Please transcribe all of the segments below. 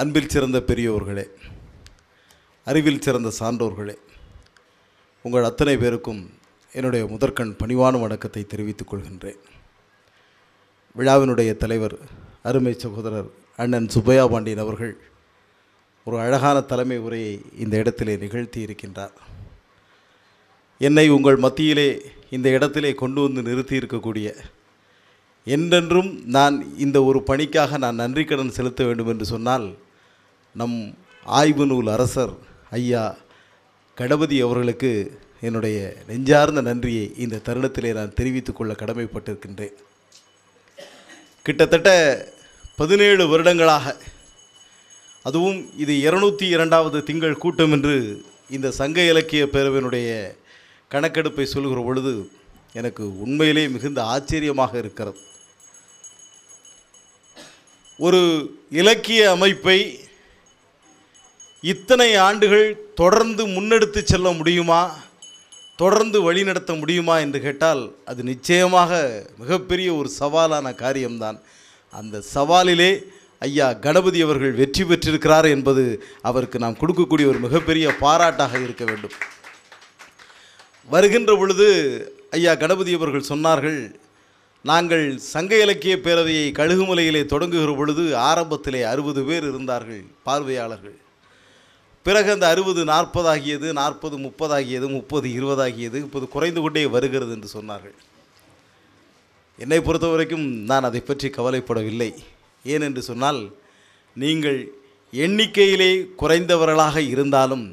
அன்பில் சிறந்த பெரியோர்களே அறிவில் சிறந்த சான்றோர்களே உங்கள் அத்தனை பேருக்கும் என்னுடைய முதற்கண் பணிவான வணக்கத்தை தெரிவித்துக் கொள்கின்றேன் விழாவினுடைய தலைவர் அருமை சகோதரர் அண்ணன் சுப்பையா பாண்டியன் அவர்கள் ஒரு அழகான தலைமை உரையை இந்த இடத்திலே நிகழ்த்தி இருக்கின்றார் என்னை உங்கள் மத்தியிலே இந்த இடத்திலே கொண்டு வந்து நிறுத்தி இருக்கக்கூடிய என்றென்றும் நான் இந்த ஒரு பணிக்காக நான் நன்றி கடன் செலுத்த வேண்டும் என்று சொன்னால் நம் ஆய்வு நூல் அரசர் ஐயா கடபதி அவர்களுக்கு என்னுடைய நெஞ்சார்ந்த நன்றியை இந்த தருணத்திலே நான் தெரிவித்துக் கொள்ள கடமைப்பட்டிருக்கின்றேன் கிட்டத்தட்ட பதினேழு வருடங்களாக அதுவும் இது இருநூற்றி இரண்டாவது திங்கள் கூட்டம் என்று இந்த சங்க இலக்கிய பேரவையினுடைய கணக்கெடுப்பை சொல்கிற பொழுது எனக்கு உண்மையிலே மிகுந்த ஆச்சரியமாக இருக்கிறது ஒரு இலக்கிய அமைப்பை இத்தனை ஆண்டுகள் தொடர்ந்து முன்னெடுத்து செல்ல முடியுமா தொடர்ந்து வழிநடத்த முடியுமா என்று கேட்டால் அது நிச்சயமாக மிகப்பெரிய ஒரு சவாலான காரியம்தான் அந்த சவாலிலே ஐயா கணபதி அவர்கள் வெற்றி பெற்றிருக்கிறார் என்பது அவருக்கு நாம் கொடுக்கக்கூடிய ஒரு மிகப்பெரிய பாராட்டாக இருக்க வேண்டும் வருகின்ற பொழுது ஐயா கணபதி அவர்கள் சொன்னார்கள் நாங்கள் சங்க இலக்கிய பேரவையை கழுகுமலையிலே தொடங்குகிற பொழுது ஆரம்பத்திலே அறுபது பேர் இருந்தார்கள் பார்வையாளர்கள் பிறகு அந்த அறுபது நாற்பதாகியது நாற்பது முப்பதாகியது முப்பது இருபதாகியது இப்போது குறைந்து கொண்டே வருகிறது என்று சொன்னார்கள் என்னை பொறுத்த வரைக்கும் நான் அதை பற்றி கவலைப்படவில்லை ஏனென்று சொன்னால் நீங்கள் எண்ணிக்கையிலே குறைந்தவர்களாக இருந்தாலும்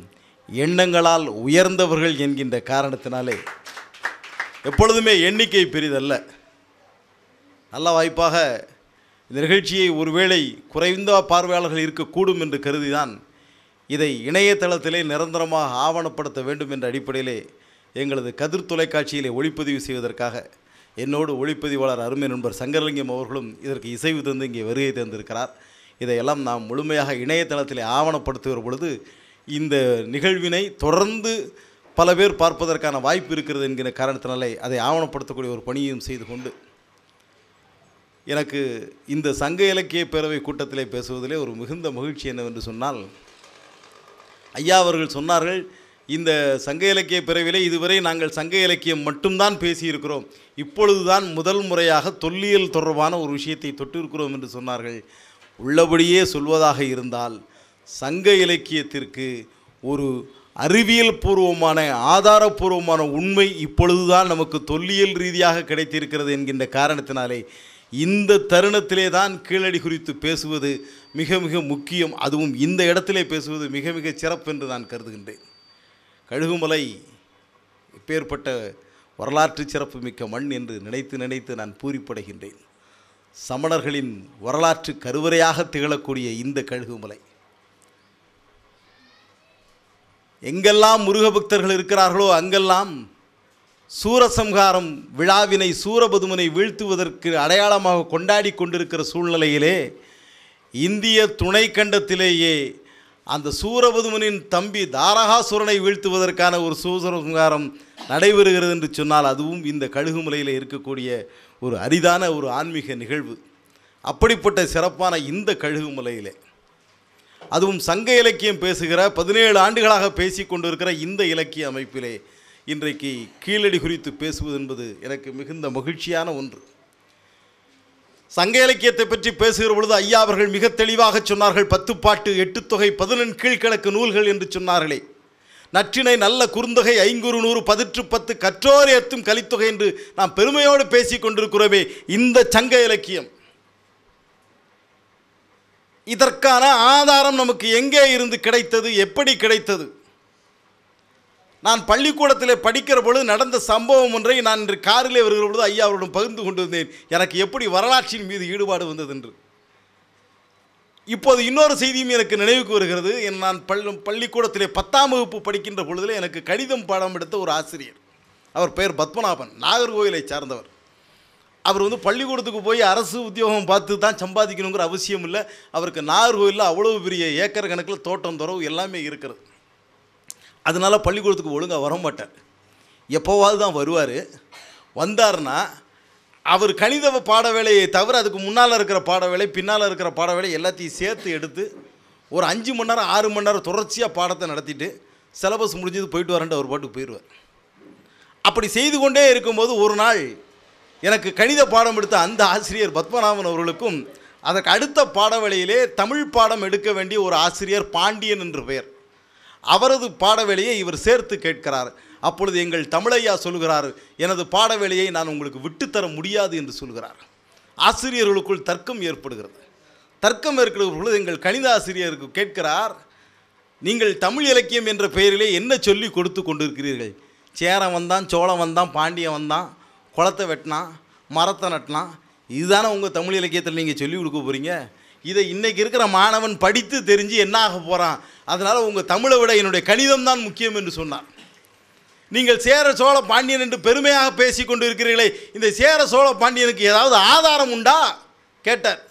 எண்ணங்களால் உயர்ந்தவர்கள் என்கின்ற காரணத்தினாலே எப்பொழுதுமே எண்ணிக்கை பெரிதல்ல நல்ல வாய்ப்பாக இந்த நிகழ்ச்சியை ஒருவேளை குறைந்த பார்வையாளர்கள் இருக்கக்கூடும் என்று கருதிதான் இதை இணையதளத்திலே நிரந்தரமாக ஆவணப்படுத்த வேண்டும் என்ற அடிப்படையிலே எங்களது கதிர் தொலைக்காட்சியிலே ஒளிப்பதிவு செய்வதற்காக என்னோடு ஒளிப்பதிவாளர் அருமை நண்பர் சங்கரலிங்கம் அவர்களும் இதற்கு இசைவு தந்து இங்கே வருகை தந்திருக்கிறார் இதையெல்லாம் நாம் முழுமையாக இணையதளத்தில் ஆவணப்படுத்துகிற பொழுது இந்த நிகழ்வினை தொடர்ந்து பல பேர் பார்ப்பதற்கான வாய்ப்பு இருக்கிறது என்கிற காரணத்தினாலே அதை ஆவணப்படுத்தக்கூடிய ஒரு பணியையும் செய்து கொண்டு எனக்கு இந்த சங்க இலக்கிய பேரவை கூட்டத்திலே பேசுவதிலே ஒரு மிகுந்த மகிழ்ச்சி என்னவென்று சொன்னால் ஐயா அவர்கள் சொன்னார்கள் இந்த சங்க இலக்கிய பிறவிலே இதுவரை நாங்கள் சங்க இலக்கியம் மட்டும்தான் பேசியிருக்கிறோம் இப்பொழுதுதான் முதல் முறையாக தொல்லியல் தொடர்பான ஒரு விஷயத்தை தொட்டிருக்கிறோம் என்று சொன்னார்கள் உள்ளபடியே சொல்வதாக இருந்தால் சங்க இலக்கியத்திற்கு ஒரு அறிவியல் பூர்வமான ஆதாரப்பூர்வமான உண்மை இப்பொழுதுதான் நமக்கு தொல்லியல் ரீதியாக கிடைத்திருக்கிறது என்கின்ற காரணத்தினாலே இந்த தருணத்திலே தான் கீழடி குறித்து பேசுவது மிக மிக முக்கியம் அதுவும் இந்த இடத்திலே பேசுவது மிக மிக சிறப்பு என்று நான் கருதுகின்றேன் கழுகுமலை இப்பேற்பட்ட வரலாற்று சிறப்பு மிக்க மண் என்று நினைத்து நினைத்து நான் பூரிப்படைகின்றேன் சமணர்களின் வரலாற்று கருவறையாக திகழக்கூடிய இந்த கழுகுமலை எங்கெல்லாம் முருகபக்தர்கள் இருக்கிறார்களோ அங்கெல்லாம் சூரசம்ஹாரம் விழாவினை சூரபதுமனை வீழ்த்துவதற்கு அடையாளமாக கொண்டாடி கொண்டிருக்கிற சூழ்நிலையிலே இந்திய துணை கண்டத்திலேயே அந்த சூரபதுமனின் தம்பி தாரகாசுரனை வீழ்த்துவதற்கான ஒரு சூசரசங்காரம் நடைபெறுகிறது என்று சொன்னால் அதுவும் இந்த கழுகுமலையில் இருக்கக்கூடிய ஒரு அரிதான ஒரு ஆன்மீக நிகழ்வு அப்படிப்பட்ட சிறப்பான இந்த கழுகுமலையிலே அதுவும் சங்க இலக்கியம் பேசுகிற பதினேழு ஆண்டுகளாக பேசி கொண்டிருக்கிற இந்த இலக்கிய அமைப்பிலே இன்றைக்கு கீழடி குறித்து பேசுவது என்பது எனக்கு மிகுந்த மகிழ்ச்சியான ஒன்று சங்க இலக்கியத்தை பற்றி பேசுகிற பொழுது ஐயா அவர்கள் மிக தெளிவாக சொன்னார்கள் பத்து பாட்டு எட்டு தொகை பதினெண் கீழ்கிழக்கு நூல்கள் என்று சொன்னார்களே நற்றினை நல்ல குறுந்தொகை ஐங்குறு நூறு பதிற்று பத்து கற்றோர் எத்தும் கலித்தொகை என்று நாம் பெருமையோடு பேசிக் கொண்டிருக்கிறோமே இந்த சங்க இலக்கியம் இதற்கான ஆதாரம் நமக்கு எங்கே இருந்து கிடைத்தது எப்படி கிடைத்தது நான் பள்ளிக்கூடத்தில் படிக்கிற பொழுது நடந்த சம்பவம் ஒன்றை நான் இன்று காரிலே வருகிற பொழுது ஐயா அவருடன் பகிர்ந்து கொண்டிருந்தேன் எனக்கு எப்படி வரலாற்றின் மீது ஈடுபாடு வந்தது என்று இப்போது இன்னொரு செய்தியும் எனக்கு நினைவுக்கு வருகிறது என் நான் பள்ளி பள்ளிக்கூடத்திலே பத்தாம் வகுப்பு படிக்கின்ற பொழுதில் எனக்கு கடிதம் பாடம் எடுத்த ஒரு ஆசிரியர் அவர் பெயர் பத்மநாபன் நாகர்கோவிலை சார்ந்தவர் அவர் வந்து பள்ளிக்கூடத்துக்கு போய் அரசு உத்தியோகம் பார்த்து தான் சம்பாதிக்கணுங்கிற அவசியம் இல்லை அவருக்கு நாகர்கோவிலில் அவ்வளோ பெரிய ஏக்கர் கணக்கில் தோட்டம் துறவு எல்லாமே இருக்கிறது அதனால் பள்ளிக்கூடத்துக்கு ஒழுங்காக வர மாட்டார் எப்போவாது தான் வருவார் வந்தார்னா அவர் கணித பாட வேலையை தவிர அதுக்கு முன்னால் இருக்கிற பாட வேலை பின்னால் இருக்கிற பாட வேலை எல்லாத்தையும் சேர்த்து எடுத்து ஒரு அஞ்சு மணி நேரம் ஆறு மணி நேரம் தொடர்ச்சியாக பாடத்தை நடத்திட்டு சிலபஸ் முடிஞ்சது போயிட்டு வரண்டு அவர் பாட்டுக்கு போயிடுவார் அப்படி செய்து கொண்டே இருக்கும்போது ஒரு நாள் எனக்கு கணித பாடம் எடுத்த அந்த ஆசிரியர் பத்மநாபன் அவர்களுக்கும் அதற்கு அடுத்த பாட வேளையிலே தமிழ் பாடம் எடுக்க வேண்டிய ஒரு ஆசிரியர் பாண்டியன் என்று பெயர் அவரது பாடவேலையை இவர் சேர்த்து கேட்கிறார் அப்பொழுது எங்கள் தமிழையா சொல்கிறார் எனது பாடவேலையை நான் உங்களுக்கு விட்டுத்தர முடியாது என்று சொல்கிறார் ஆசிரியர்களுக்குள் தர்க்கம் ஏற்படுகிறது தர்க்கம் ஏற்படுகிற பொழுது எங்கள் கணித ஆசிரியருக்கு கேட்கிறார் நீங்கள் தமிழ் இலக்கியம் என்ற பெயரிலே என்ன சொல்லி கொடுத்து கொண்டிருக்கிறீர்கள் சேரம் வந்தான் சோளம் வந்தான் பாண்டியன் வந்தான் குளத்தை வெட்டினான் மரத்தை நட்டினான் இதுதானே உங்கள் தமிழ் இலக்கியத்தில் நீங்கள் சொல்லிக் கொடுக்க போகிறீங்க இதை இன்றைக்கி இருக்கிற மாணவன் படித்து தெரிஞ்சு என்ன ஆக போகிறான் அதனால் உங்கள் தமிழை விட என்னுடைய கணிதம் தான் முக்கியம் என்று சொன்னார் நீங்கள் சேர சோழ பாண்டியன் என்று பெருமையாக பேசி கொண்டு இருக்கிறீர்களே இந்த சேர சோழ பாண்டியனுக்கு ஏதாவது ஆதாரம் உண்டா கேட்டார்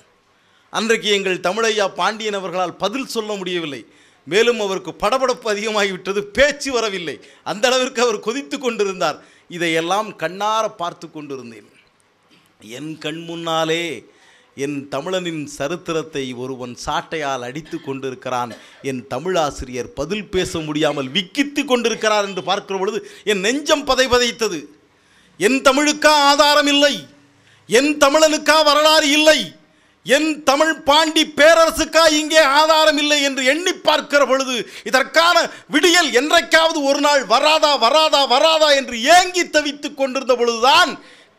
அன்றைக்கு எங்கள் தமிழையா பாண்டியன் அவர்களால் பதில் சொல்ல முடியவில்லை மேலும் அவருக்கு படபடப்பு அதிகமாகிவிட்டது பேச்சு வரவில்லை அந்த அளவிற்கு அவர் கொதித்து கொண்டிருந்தார் இதையெல்லாம் கண்ணார பார்த்து கொண்டிருந்தேன் என் கண் முன்னாலே என் தமிழனின் சரித்திரத்தை ஒருவன் சாட்டையால் அடித்து கொண்டிருக்கிறான் என் தமிழாசிரியர் பதில் பேச முடியாமல் விக்கித்து கொண்டிருக்கிறார் என்று பார்க்கிற பொழுது என் நெஞ்சம் பதை பதைத்தது என் தமிழுக்கா ஆதாரம் இல்லை என் தமிழனுக்கா வரலாறு இல்லை என் தமிழ் பாண்டி பேரரசுக்கா இங்கே ஆதாரம் இல்லை என்று எண்ணி பார்க்கிற பொழுது இதற்கான விடியல் என்றைக்காவது ஒரு நாள் வராதா வராதா வராதா என்று ஏங்கி தவித்து கொண்டிருந்த பொழுதுதான்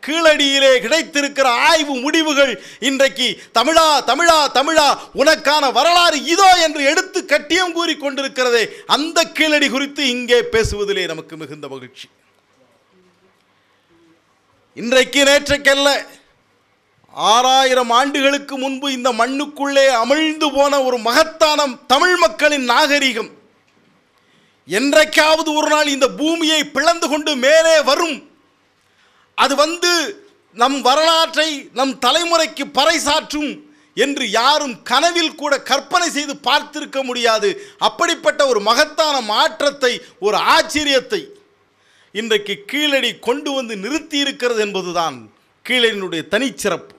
கீழடியிலே கிடைத்திருக்கிற ஆய்வு முடிவுகள் இன்றைக்கு தமிழா தமிழா தமிழா உனக்கான வரலாறு இதோ என்று எடுத்து கட்டியம் கூறி கொண்டிருக்கிறதே அந்த கீழடி குறித்து இங்கே பேசுவதிலே நமக்கு மிகுந்த மகிழ்ச்சி இன்றைக்கு நேற்றைக்கல்ல ஆறாயிரம் ஆண்டுகளுக்கு முன்பு இந்த மண்ணுக்குள்ளே அமிழ்ந்து போன ஒரு மகத்தான தமிழ் மக்களின் நாகரிகம் என்றைக்காவது ஒரு நாள் இந்த பூமியை பிளந்து கொண்டு மேலே வரும் அது வந்து நம் வரலாற்றை நம் தலைமுறைக்கு பறைசாற்றும் என்று யாரும் கனவில் கூட கற்பனை செய்து பார்த்திருக்க முடியாது அப்படிப்பட்ட ஒரு மகத்தான மாற்றத்தை ஒரு ஆச்சரியத்தை இன்றைக்கு கீழடி கொண்டு வந்து நிறுத்தி இருக்கிறது என்பதுதான் கீழடியினுடைய தனிச்சிறப்பு